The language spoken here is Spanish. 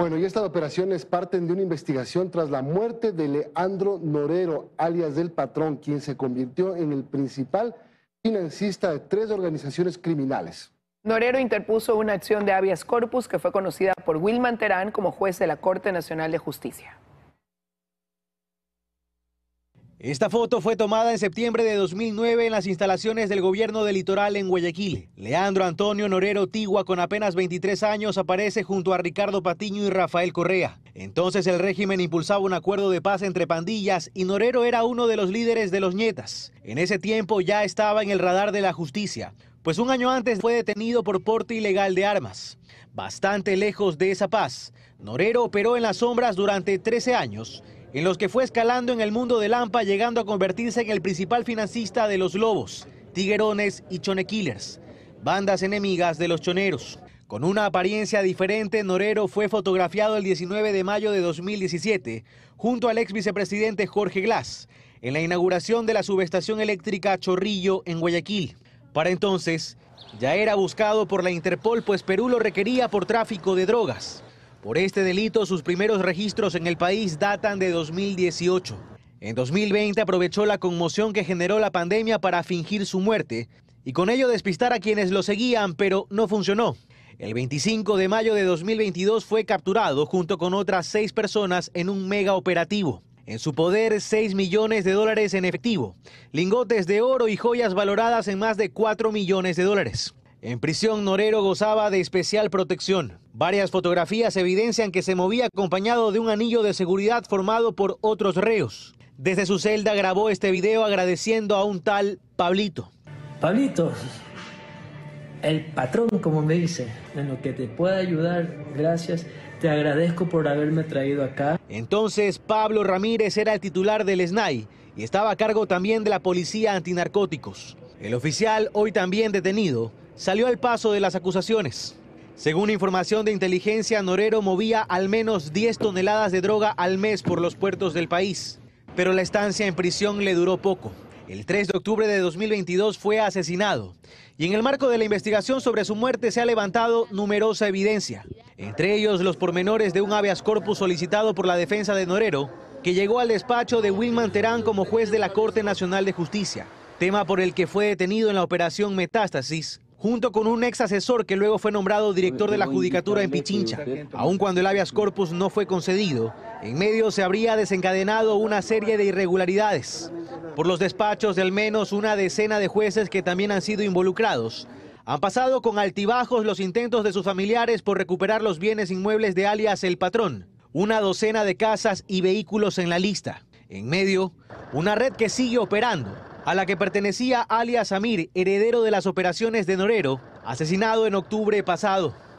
Bueno, y estas operaciones parten de una investigación tras la muerte de Leandro Norero, alias del patrón, quien se convirtió en el principal financista de tres organizaciones criminales. Norero interpuso una acción de habeas corpus que fue conocida por Wilman Terán como juez de la Corte Nacional de Justicia. Esta foto fue tomada en septiembre de 2009 en las instalaciones del gobierno del litoral en Guayaquil. Leandro Antonio Norero Tigua, con apenas 23 años, aparece junto a Ricardo Patiño y Rafael Correa. Entonces el régimen impulsaba un acuerdo de paz entre pandillas y Norero era uno de los líderes de los Nietas. En ese tiempo ya estaba en el radar de la justicia, pues un año antes fue detenido por porte ilegal de armas. Bastante lejos de esa paz, Norero operó en las sombras durante 13 años en los que fue escalando en el mundo de Lampa, llegando a convertirse en el principal financista de los Lobos, Tiguerones y Killers, bandas enemigas de los choneros. Con una apariencia diferente, Norero fue fotografiado el 19 de mayo de 2017 junto al ex vicepresidente Jorge Glass en la inauguración de la subestación eléctrica Chorrillo en Guayaquil. Para entonces, ya era buscado por la Interpol pues Perú lo requería por tráfico de drogas. Por este delito, sus primeros registros en el país datan de 2018. En 2020 aprovechó la conmoción que generó la pandemia para fingir su muerte y con ello despistar a quienes lo seguían, pero no funcionó. El 25 de mayo de 2022 fue capturado junto con otras seis personas en un mega operativo. En su poder, 6 millones de dólares en efectivo, lingotes de oro y joyas valoradas en más de 4 millones de dólares. En prisión, Norero gozaba de especial protección. Varias fotografías evidencian que se movía acompañado de un anillo de seguridad formado por otros reos. Desde su celda grabó este video agradeciendo a un tal Pablito. Pablito, el patrón, como me dice, en lo que te pueda ayudar, gracias. Te agradezco por haberme traído acá. Entonces, Pablo Ramírez era el titular del SNAI y estaba a cargo también de la policía antinarcóticos. El oficial, hoy también detenido, salió al paso de las acusaciones. Según información de inteligencia, Norero movía al menos 10 toneladas de droga al mes por los puertos del país. Pero la estancia en prisión le duró poco. El 3 de octubre de 2022 fue asesinado y en el marco de la investigación sobre su muerte se ha levantado numerosa evidencia, entre ellos los pormenores de un habeas corpus solicitado por la defensa de Norero, que llegó al despacho de Wilman Terán como juez de la Corte Nacional de Justicia, tema por el que fue detenido en la operación Metástasis junto con un ex asesor que luego fue nombrado director de la Judicatura en Pichincha. Aun cuando el habeas corpus no fue concedido, en medio se habría desencadenado una serie de irregularidades. Por los despachos de al menos una decena de jueces que también han sido involucrados, han pasado con altibajos los intentos de sus familiares por recuperar los bienes inmuebles de alias El Patrón, una docena de casas y vehículos en la lista. En medio, una red que sigue operando a la que pertenecía alias Amir, heredero de las operaciones de Norero, asesinado en octubre pasado.